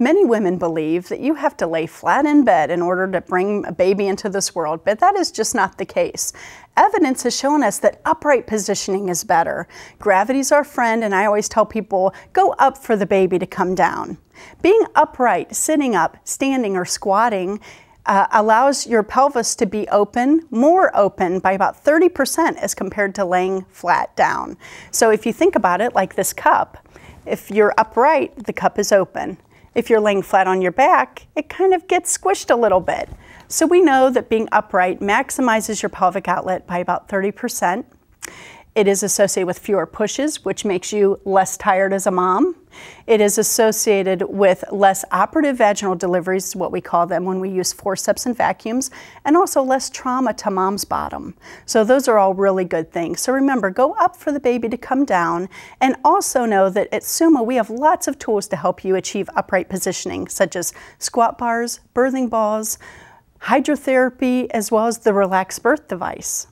Many women believe that you have to lay flat in bed in order to bring a baby into this world, but that is just not the case. Evidence has shown us that upright positioning is better. Gravity's our friend, and I always tell people go up for the baby to come down. Being upright, sitting up, standing, or squatting uh, allows your pelvis to be open, more open by about 30% as compared to laying flat down. So if you think about it like this cup, if you're upright, the cup is open. If you're laying flat on your back, it kind of gets squished a little bit. So we know that being upright maximizes your pelvic outlet by about 30%. It is associated with fewer pushes, which makes you less tired as a mom. It is associated with less operative vaginal deliveries, what we call them when we use forceps and vacuums, and also less trauma to mom's bottom. So those are all really good things. So remember, go up for the baby to come down, and also know that at SUMA we have lots of tools to help you achieve upright positioning, such as squat bars, birthing balls, hydrotherapy, as well as the relaxed birth device.